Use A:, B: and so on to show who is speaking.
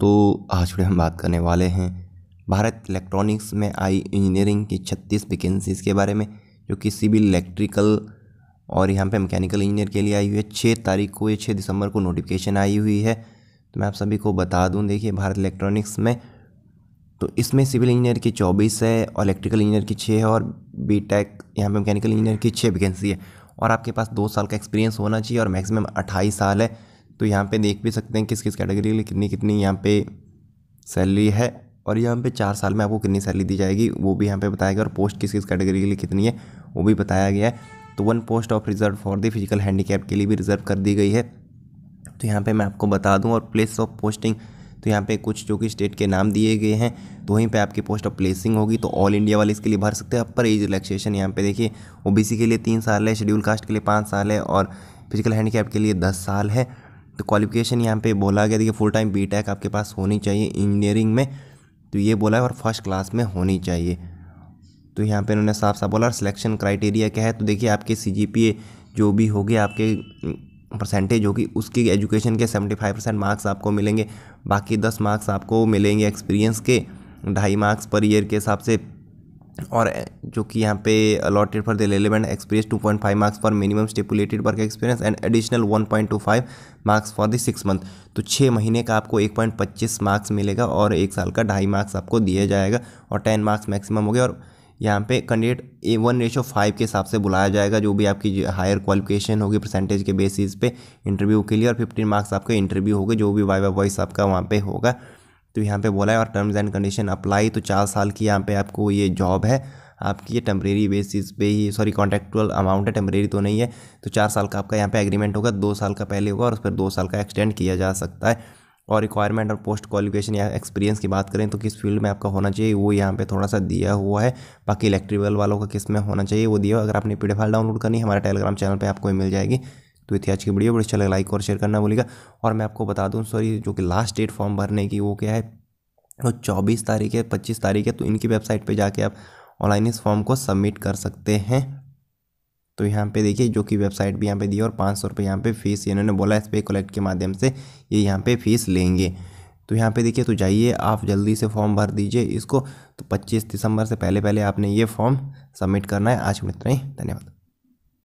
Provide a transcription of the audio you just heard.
A: तो आज वीडियो हम बात करने वाले हैं भारत इलेक्ट्रॉनिक्स में आई इंजीनियरिंग की छत्तीस वैकेंसीज़ के बारे में जो कि सिविल इलेक्ट्रिकल और यहाँ पे मैकेनिकल इंजीनियर के लिए आई हुई है छः तारीख को या छः दिसंबर को नोटिफिकेशन आई हुई है तो मैं आप सभी को बता दूँ देखिए भारत इलेक्ट्रॉनिक्स में तो इसमें सिविल इंजीनियर की चौबीस है और इलेक्ट्रिकल इंजीनियर की छः है और बी टेक यहाँ पर मैकेनिकल इंजीनियर की छः वैकेंसी है और आपके पास दो साल का एक्सपीरियंस होना चाहिए और मैक्सिमम अट्ठाईस साल है तो यहाँ पे देख भी सकते हैं किस किस कैटेगरी के लिए कितनी कितनी यहाँ पे सैलरी है और यहाँ पे चार साल में आपको कितनी सैलरी दी जाएगी वो भी यहाँ पे बताया गया और पोस्ट किस किस कैटेगरी के लिए कितनी है वो भी बताया गया है तो one post of reserve for the physical handicap के लिए भी रिजर्व कर दी गई है तो यहाँ पर मैं आपको बता दूँ और प्लेस ऑफ पोस्टिंग तो यहाँ पे कुछ जो कि स्टेट के नाम दिए गए हैं तो वहीं पे आपकी पोस्ट ऑफ प्लेसिंग होगी तो ऑल इंडिया वाले इसके लिए भर सकते हैं अपर एज रिलैक्सेशन यहाँ पे देखिए ओबीसी के लिए तीन साल है शेड्यूल कास्ट के लिए पाँच साल है और फिजिकल हैंडीकैप के लिए दस साल है तो क्वालिफिकेशन यहाँ पे बोला गया देखिए फुल टाइम बी टेक आपके पास होनी चाहिए इंजीनियरिंग में तो ये बोला है और फर्स्ट क्लास में होनी चाहिए तो यहाँ पे इन्होंने साफ साफ बोला और सिलेक्शन क्राइटेरिया क्या है तो देखिए आपके सी जो भी होगी आपके परसेंटेज होगी उसकी एजुकेशन के सेवेंटी फाइव परसेंट मार्क्स आपको मिलेंगे बाकी दस मार्क्स आपको मिलेंगे एक्सपीरियंस के ढाई मार्क्स पर ईयर के हिसाब से और जो कि यहाँ पे allotted for the relevant experience two point five marks for minimum stipulated work experience and additional one point two five marks for the six month तो छः महीने का आपको एक पॉइंट पच्चीस मार्क्स मिलेगा और एक साल का ढाई मार्क्स आपको दिया जाएगा और टेन मार्क्स मैक्सिमम हो गया और यहाँ पे candidate A one ratio five के हिसाब से बुलाया जाएगा जो भी आपकी हायर क्वालिफिकेशन होगी परसेंटेज के बेसिस पे इंटरव्यू के लिए और फिफ्टीन मार्क्स आपके इंटरव्यू होगा जो भी वाई वाई वॉइस आपका वहाँ पे होगा तो यहाँ पे बोला है और टर्म्स एंड कंडीशन अप्लाई तो चार साल की यहाँ पे आपको ये जॉब है आपकी ये टेम्प्रेरी बेसिस पे ही सॉरी कॉन्ट्रेक्टुअल अमाउंट है टेम्प्रेरी तो नहीं है तो चार साल का आपका यहाँ पे एग्रीमेंट होगा दो साल का पहले होगा और उस पर दो साल का एक्सटेंड किया जा सकता है और रिक्वायरमेंट और पोस्ट क्वालिफिकेशन या एक्सपीरियंस की बात करें तो किस फील्ड में आपका होना चाहिए वो यहाँ पे थोड़ा सा दिया हुआ है बाकी इलेक्ट्रिकल वालों का किस में होना चाहिए वो दिया अगर आपने पी डाउनलोड करनी हमारे टेलीग्राम चैनल पर आपको मिल जाएगी तो इतिहास की वीडियो बड़ी अच्छा लगे लाइक और शेयर करना बोलेगा और मैं आपको बता दूँ सॉरी जो कि लास्ट डेट फॉर्म भरने की वो क्या है वो चौबीस तारीख है पच्चीस तारीख है तो इनकी वेबसाइट पर जाके आप ऑनलाइन इस फॉर्म को सबमिट कर सकते हैं तो यहाँ पे देखिए जो कि वेबसाइट भी यहाँ पे दी और पाँच सौ रुपये यहाँ पर फीस इन्होंने बोला एस पे कलेक्ट के माध्यम से ये यहाँ पे फीस लेंगे तो यहाँ पे देखिए तो जाइए आप जल्दी से फॉर्म भर दीजिए इसको तो 25 दिसंबर से पहले पहले आपने ये फॉर्म सबमिट करना है आज मित्र धन्यवाद